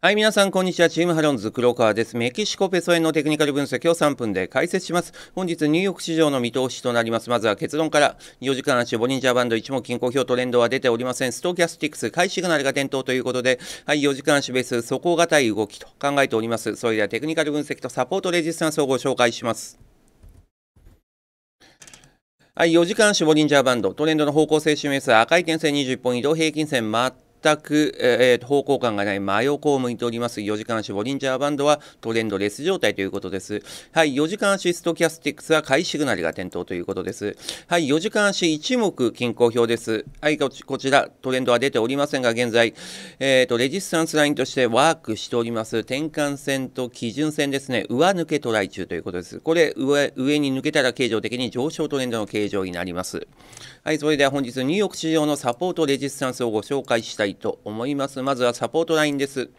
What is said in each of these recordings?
はい、皆さん、こんにちは。チームハロンズ、黒川です。メキシコペソ円のテクニカル分析を3分で解説します。本日、ニューヨーク市場の見通しとなります。まずは結論から、4時間足、ボリンジャーバンド一目均衡表トレンドは出ておりません。ストキャスティクス、買いシグナルが点灯ということで、はい、4時間足ベース、底堅い動きと考えております。それでは、テクニカル分析とサポートレジスタンスをご紹介します。はい、4時間足ボリンジャーバンド、トレンドの方向性示す赤い点線21本移動平均線、ま全く、えー、方向感がない真横を向いております4時間足ボリンジャーバンドはトレンドレス状態ということですはい4時間足ストキャスティックスは買いシグナルが点灯ということですはい4時間足一目均衡表ですはいこちらトレンドは出ておりませんが現在、えーと、とレジスタンスラインとしてワークしております転換線と基準線ですね上抜けトライ中ということですこれ上上に抜けたら形状的に上昇トレンドの形状になりますはいそれでは本日ニューヨーク市場のサポートレジスタンスをご紹介したいいと思います。まずはサポートラインです。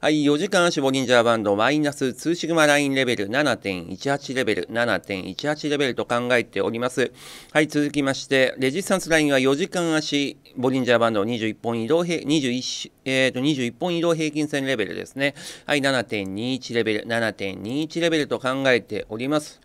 はい、4時間足ボリンジャーバンドマイナス2シグマラインレベル7.18レベル7.18レベルと考えております。はい、続きまして、レジスタンスラインは4時間足ボリンジャーバンド21本移動平、21、えー、と21本移動平均線レベルですね。はい、7.21レベル7.21レベルと考えております。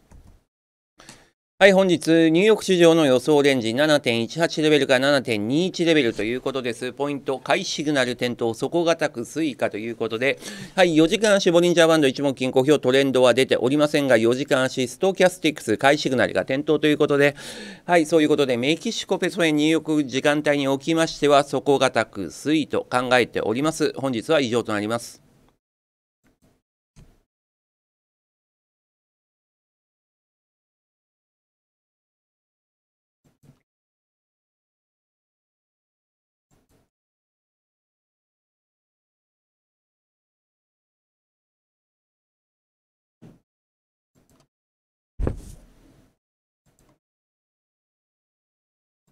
はい、本日、ニューヨーク市場の予想レンジ7.18レベルから7.21レベルということです。ポイント、買いシグナル点灯、底堅く推移かということで、はい、4時間足、ボリンジャーバンド一目金、小評トレンドは出ておりませんが、4時間足、ストキャスティックス、買いシグナルが点灯ということで、はい、そういうことで、メキシコペソヨ入浴時間帯におきましては、底堅く推移と考えております。本日は以上となります。